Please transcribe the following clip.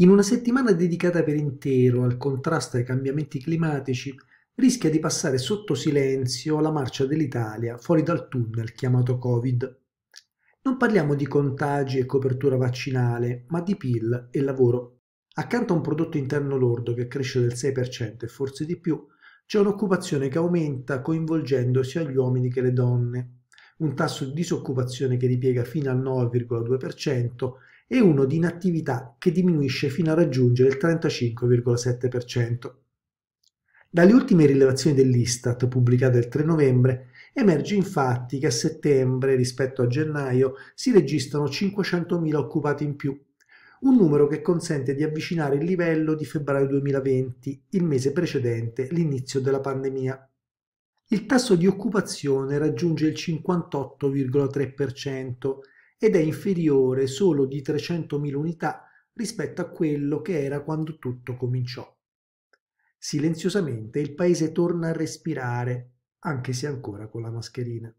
in una settimana dedicata per intero al contrasto ai cambiamenti climatici, rischia di passare sotto silenzio la marcia dell'Italia fuori dal tunnel chiamato Covid. Non parliamo di contagi e copertura vaccinale, ma di PIL e lavoro. Accanto a un prodotto interno lordo che cresce del 6% e forse di più, c'è un'occupazione che aumenta coinvolgendo sia gli uomini che le donne, un tasso di disoccupazione che ripiega fino al 9,2% e uno di inattività che diminuisce fino a raggiungere il 35,7%. Dalle ultime rilevazioni dell'Istat pubblicate il 3 novembre emerge infatti che a settembre rispetto a gennaio si registrano 500.000 occupati in più, un numero che consente di avvicinare il livello di febbraio 2020, il mese precedente l'inizio della pandemia. Il tasso di occupazione raggiunge il 58,3% ed è inferiore solo di 300.000 unità rispetto a quello che era quando tutto cominciò. Silenziosamente il paese torna a respirare, anche se ancora con la mascherina.